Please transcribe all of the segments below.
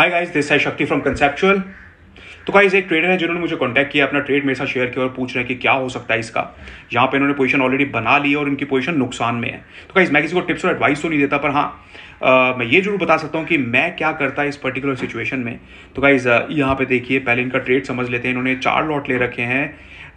hi guys this है Shakti from conceptual तो guys एक ट्रेडर है जिन्होंने मुझे कांटेक्ट किया अपना ट्रेड मेरे साथ शेयर किया और पूछ रहे हैं कि क्या हो सकता है इसका यहाँ पे इन्होंने पोजीशन ऑलरेडी बना ली है और इनकी पोजीशन नुकसान में है तो गाइस मैं किसी को टिप्स और एडवाइस तो नहीं देता पर हाँ आ, मैं ये जरूर बता सकता हूँ कि मैं क्या करता है इस पर्टिकुलर सिचुएशन में तो गाइज यहाँ पे देखिए पहले इनका ट्रेड समझ लेते हैं इन्होंने चार लॉट ले रखे हैं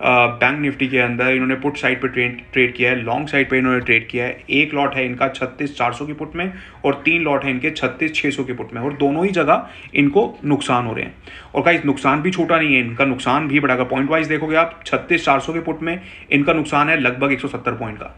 बैंक निफ्टी के अंदर इन्होंने पुट साइड पर ट्रेड ट्रेड किया है लॉन्ग साइड पर इन्होंने ट्रेड किया है एक लॉट है इनका छत्तीस चार सौ के पुट में और तीन लॉट है इनके छत्तीस छः सौ के पुट में और दोनों ही जगह इनको नुकसान हो रहे हैं और का नुकसान भी छोटा नहीं है इनका नुकसान भी बढ़ाकर पॉइंट वाइज देखोगे आप छत्तीस चार सौ के पुट में इनका नुकसान है लगभग एक सौ सत्तर पॉइंट का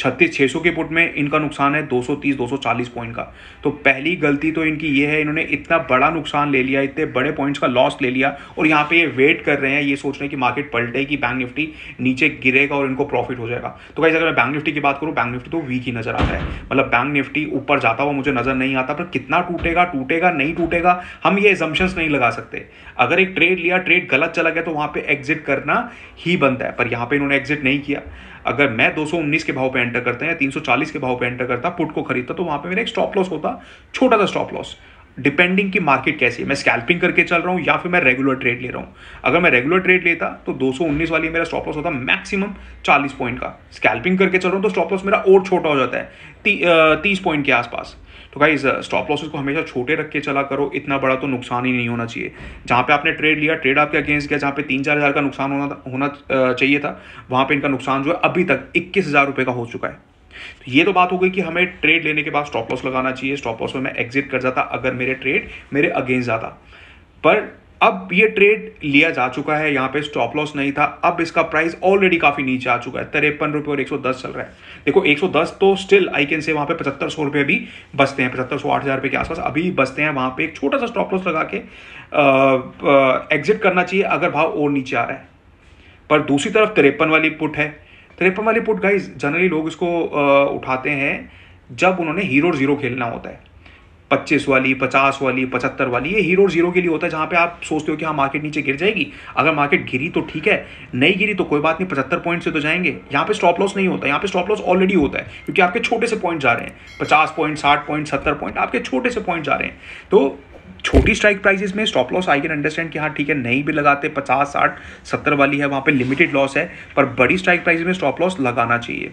छत्तीस छः सौ के पुट में इनका नुकसान है 230 240 पॉइंट का तो पहली गलती तो इनकी ये है इन्होंने इतना बड़ा नुकसान ले लिया इतने बड़े पॉइंट्स का लॉस ले लिया और यहाँ पे ये वेट कर रहे हैं ये सोच रहे हैं कि मार्केट पलटे कि बैंक निफ्टी नीचे गिरेगा और इनको प्रॉफिट हो जाएगा तो कैसे अगर मैं बैंक निफ्टी की बात करूँ बैंक निफ्टी तो वीक ही नजर आता है मतलब बैंक निफ्टी ऊपर जाता हुआ मुझे नजर नहीं आता पर कितना टूटेगा टूटेगा नहीं टूटेगा हम ये एजम्पन्स नहीं लगा सकते अगर एक ट्रेड लिया ट्रेड गलत चला गया तो वहाँ पर एग्जिट करना ही बनता है पर यहाँ पर इन्होंने एग्जिट नहीं किया अगर मैं दो के भाव पर एंटर करते हैं तीन के भाव पे एंटर करता पुट को खरीदता तो वहां पे मेरा एक स्टॉप लॉस होता छोटा सा स्टॉप लॉस डिपेंडिंग की मार्केट कैसी है मैं स्कैल्पिंग करके चल रहा हूं या फिर मैं रेगुलर ट्रेड ले रहा हूं अगर मैं रेगुलर ट्रेड लेता तो 219 वाली मेरा स्टॉप लॉस होता मैक्सिमम 40 पॉइंट का स्कैल्पिंग करके चल रहा हूँ तो स्टॉप लॉस मेरा और छोटा हो जाता है ती, तीस पॉइंट के आसपास तो गाइज स्टॉप लॉसेस को हमेशा छोटे रख के चला करो इतना बड़ा तो नुकसान ही नहीं होना चाहिए जहां पे आपने ट्रेड लिया ट्रेड आपके अगेंस्ट गया जहां पे तीन चार हज़ार का नुकसान होना होना चाहिए था वहां पे इनका नुकसान जो है अभी तक इक्कीस हज़ार रुपये का हो चुका है तो ये तो बात हो गई कि हमें ट्रेड लेने के बाद स्टॉप लॉस लगाना चाहिए स्टॉप लॉस में मैं एग्जिट कर जाता अगर मेरे ट्रेड मेरे अगेंस्ट जाता पर अब ये ट्रेड लिया जा चुका है यहाँ पे स्टॉप लॉस नहीं था अब इसका प्राइस ऑलरेडी काफी नीचे आ चुका है तिरपन रुपये और 110 चल रहा है देखो 110 तो स्टिल आई कैन से वहाँ पे पचहत्तर सौ रुपये भी बचते हैं पचहत्तर सौ आठ हज़ार रुपये के आसपास अभी बचते हैं वहाँ पे एक छोटा सा स्टॉप लॉस लगा के एग्जिट करना चाहिए अगर भाव और नीचे आ रहा है पर दूसरी तरफ तिरपन वाली पुट है ट्रिपल वाली पुट गाइज जनरली लोग इसको उठाते हैं जब उन्होंने हीरो ज़ीरो खेलना होता है पच्चीस वाली पचास वाली पचहत्तर वाली ये हीरो जीरो के लिए होता है जहाँ पे आप सोचते हो कि हाँ मार्केट नीचे गिर जाएगी अगर मार्केट गिरी तो ठीक है नहीं गिरी तो कोई बात नहीं पचहत्तर पॉइंट से तो जाएंगे यहाँ पे स्टॉप लॉस नहीं होता यहाँ पे स्टॉप लॉस ऑलरेडी होता है क्योंकि आपके छोटे से पॉइंट जा रहे हैं पचास पॉइंट साठ पॉइंट सत्तर पॉइंट आपके छोटे से पॉइंट जा रहे हैं तो छोटी स्ट्राइक प्राइजेस में stop loss I can understand कि हाँ ठीक है नहीं भी लगाते पचास साठ सत्तर वाली है वहाँ पे लिमिटेड लॉस है पर बड़ी स्ट्राइक प्राइजेस में स्टॉप लॉस लगाना चाहिए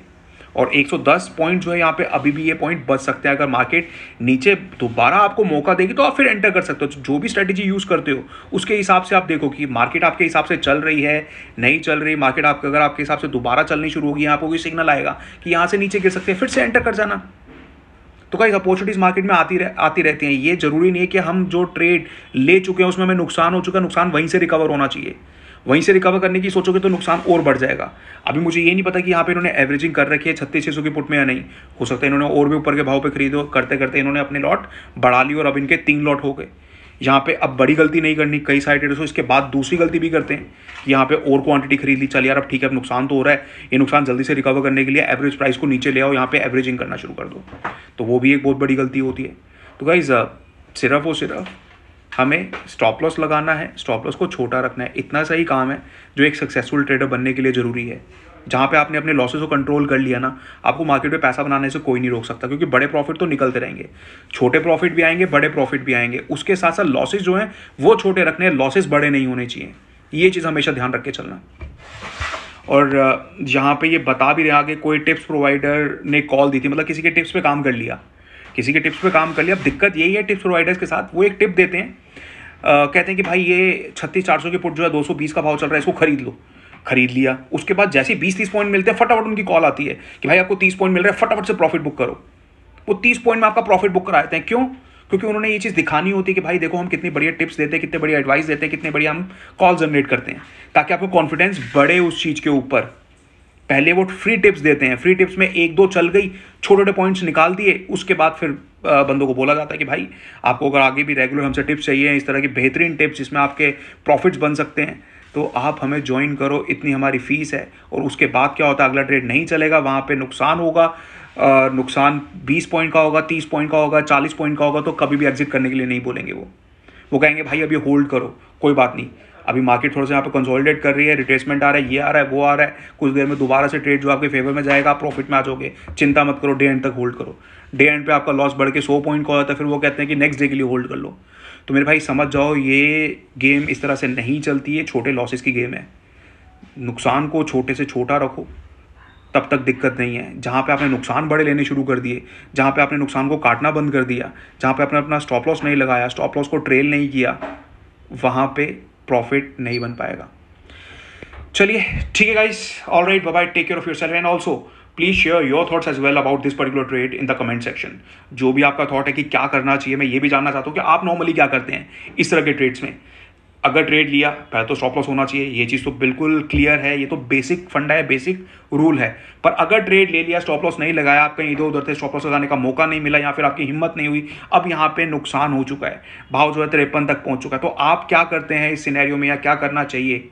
और 110 पॉइंट जो है यहाँ पे अभी भी ये पॉइंट बच सकते हैं अगर मार्केट नीचे दोबारा आपको मौका देगी तो आप फिर एंटर कर सकते हो तो जो भी स्ट्रेटेजी यूज़ करते हो उसके हिसाब से आप देखो कि मार्केट आपके हिसाब से चल रही है नहीं चल रही मार्केट आपके अगर आपके हिसाब से दोबारा चलनी शुरू होगी यहाँ पर कोई सिग्नल आएगा कि यहाँ से नीचे गिर सकते हैं फिर से एंटर कर जाना तो कई अपॉर्चुनिटीज़ मार्केट में आती रह, आती रहती हैं ये जरूरी नहीं है कि हम जो ट्रेड ले चुके हैं उसमें हमें नुकसान हो चुका है नुकसान वहीं से रिकवर होना चाहिए वहीं से रिकवर करने की सोचोगे तो नुकसान और बढ़ जाएगा अभी मुझे ये नहीं पता कि यहाँ पे इन्होंने एवरेजिंग कर रखी है छत्तीस छः सौ की पुट में या नहीं हो सकता है इन्होंने और भी ऊपर के भाव पे खरीदो करते करते इन्होंने अपने लॉट बढ़ा लिया और अब इनके तीन लॉट हो गए यहाँ पे अब बड़ी गलती नहीं करनी कई सारे ट्रेडर्स इसके बाद दूसरी गलती भी करते हैं कि यहाँ पे और क्वांटिटी खरीद ली चल यार अब ठीक है अब नुकसान तो हो रहा है ये नुकसान जल्दी से रिकवर करने के लिए एवरेज प्राइस को नीचे ले आओ यहाँ पे एवरेजिंग करना शुरू कर दो तो वो भी एक बहुत बड़ी गलती होती है तो गाइज सिर्फ और सिर्फ हमें स्टॉप लॉस लगाना है स्टॉप लॉस को छोटा रखना है इतना सही काम है जो एक सक्सेसफुल ट्रेडर बनने के लिए ज़रूरी है जहाँ पे आपने अपने लॉसेस को कंट्रोल कर लिया ना आपको मार्केट में पैसा बनाने से कोई नहीं रोक सकता क्योंकि बड़े प्रॉफिट तो निकलते रहेंगे छोटे प्रॉफिट भी आएंगे बड़े प्रॉफिट भी आएंगे उसके साथ साथ लॉसेज जो हैं वो छोटे रखने हैं लॉसेज बड़े नहीं होने चाहिए ये चीज़ हमेशा ध्यान रख के चलना और यहाँ पे ये बता भी रहा कि कोई टिप्स प्रोवाइडर ने कॉल दी थी मतलब किसी के टिप्स पे काम कर लिया किसी के टिप्स पे काम कर लिया अब दिक्कत यही है टिप्स प्रोवाइडर्स के साथ वो एक टिप देते हैं आ, कहते हैं कि भाई ये छत्तीस चार सौ के पुट जो है दो सौ बीस का भाव चल रहा है इसको खरीद लो खरीद लिया उसके बाद जैसे ही बीस तीस पॉइंट मिलते हैं फटाफट उनकी कॉल आती है कि भाई आपको तीस पॉइंट मिल रहा है फटाफट से प्रॉफिट बुक करो वो तीस पॉइंट में आपका प्रॉफिट बुक कराते हैं क्यों क्योंकि उन्होंने ये चीज़ दिखानी होती है कि भाई देखो हम कितनी बढ़िया टिप्स देते हैं कितने बढ़िया एडवाइस देते हैं कितने बढ़िया हम कॉल जनरेट करते हैं ताकि आपको कॉन्फिडेंस बढ़े उस चीज़ के ऊपर पहले वो फ्री टिप्स देते हैं फ्री टिप्स में एक दो चल गई छोटे छोटे पॉइंट्स निकाल दिए उसके बाद फिर बंदों को बोला जाता है कि भाई आपको अगर आगे भी रेगुलर हमसे टिप्स चाहिए इस तरह की बेहतरीन टिप्स जिसमें आपके प्रॉफिट्स बन सकते हैं तो आप हमें ज्वाइन करो इतनी हमारी फ़ीस है और उसके बाद क्या होता है अगला ट्रेड नहीं चलेगा वहाँ पे नुकसान होगा नुकसान 20 पॉइंट का होगा 30 पॉइंट का होगा 40 पॉइंट का होगा तो कभी भी एग्जिट करने के लिए नहीं बोलेंगे वो वो कहेंगे भाई अभी होल्ड करो कोई बात नहीं अभी मार्केट थोड़ा सा यहाँ पे कंसोलिडेट कर रही है रिट्रेसमेंट आ रहा है ये आ रहा है वो आ रहा है कुछ देर में दोबारा से ट्रेड जो आपके फेवर में जाएगा आप प्रॉफिट में आ जाओगे चिंता मत करो डे एंड तक होल्ड करो डे एंड पे आपका लॉस बढ़ के सौ पॉइंट का होता है फिर वो कहते हैं कि नेक्स्ट डे के लिए होल्ड कर लो तो मेरे भाई समझ जाओ ये गेम इस तरह से नहीं चलती है छोटे लॉसेस की गेम है नुकसान को छोटे से छोटा रखो तब तक दिक्कत नहीं है जहाँ पे आपने नुकसान बड़े लेने शुरू कर दिए जहाँ पे आपने नुकसान को काटना बंद कर दिया जहाँ पे आपने अपना स्टॉप लॉस नहीं लगाया स्टॉप लॉस को ट्रेल नहीं किया वहाँ पे प्रॉफिट नहीं बन पाएगा चलिए ठीक है guys all right bye take care of yourself and also please share your thoughts as well about this particular trade in the comment section जो भी आपका थॉट है कि क्या करना चाहिए मैं ये भी जानना चाहता हूँ कि आप नॉर्मली क्या करते हैं इस तरह के ट्रेड्स में अगर ट्रेड लिया पहले तो स्टॉप लॉस होना चाहिए ये चीज़ तो बिल्कुल क्लियर है ये तो बेसिक फंडा है बेसिक रूल है पर अगर ट्रेड ले लिया स्टॉप लॉस नहीं लगाया आप कहीं इधर उधर से स्टॉप लॉस लगाने का मौका नहीं मिला या फिर आपकी हिम्मत नहीं हुई अब यहाँ पे नुकसान हो चुका है भाव जो है तिरपन तक पहुँच चुका है तो आप क्या करते हैं इस सिनेरियो में या क्या करना चाहिए